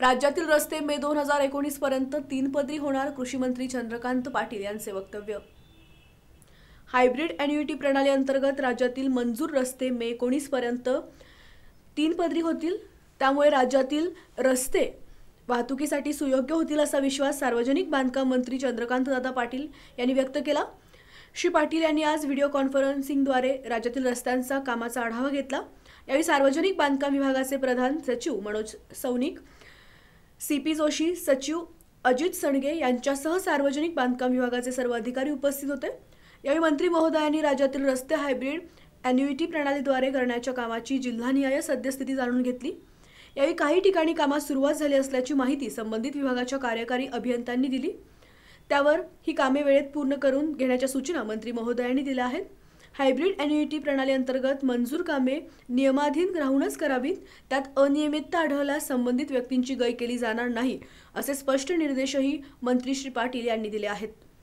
राज्यातील रस्ते मे दोन हजार एकोणीस पर्यंत तीन पदरी होणार कृषी मंत्री चंद्रकांत पाटील यांचे वक्तव्य हायब्रिड अॅन्युटी प्रणाली अंतर्गत राज्यातील मंजूर रस्ते मे एकोणीस पर्यंत तीन पदरी होतील त्यामुळे राज्यातील रस्ते वाहतुकीसाठी सुयोग्य होतील असा विश्वास सार्वजनिक बांधकाम मंत्री दादा पाटील यांनी व्यक्त केला श्री पाटील यांनी आज व्हिडिओ कॉन्फरन्सिंगद्वारे राज्यातील रस्त्यांचा कामाचा आढावा घेतला यावेळी सार्वजनिक बांधकाम विभागाचे प्रधान सचिव मनोज सौनिक सी पी जोशी सचिव अजित सणगे यांच्यासह सार्वजनिक बांधकाम विभागाचे सर्व अधिकारी उपस्थित होते यावेळी मंत्री महोदयांनी राज्यातील रस्ते हायब्रिड ॲन्युइटी प्रणालीद्वारे करण्याच्या कामाची जिल्हानिहाय सद्यस्थिती जाणून घेतली यावेळी काही ठिकाणी कामात सुरुवात झाली असल्याची माहिती संबंधित विभागाच्या कार्यकारी अभियंत्यांनी दिली त्यावर ही कामे वेळेत पूर्ण करून घेण्याच्या सूचना मंत्री महोदयांनी दिल्या आहेत हायब्रिड e प्रणाली अंतर्गत मंजूर कामे नियमाधीन राहूनच करावीत त्यात अनियमितता आढळल्यास संबंधित व्यक्तींची गय केली जाणार नाही असे स्पष्ट निर्देशही मंत्री श्री पाटील यांनी दिले आहेत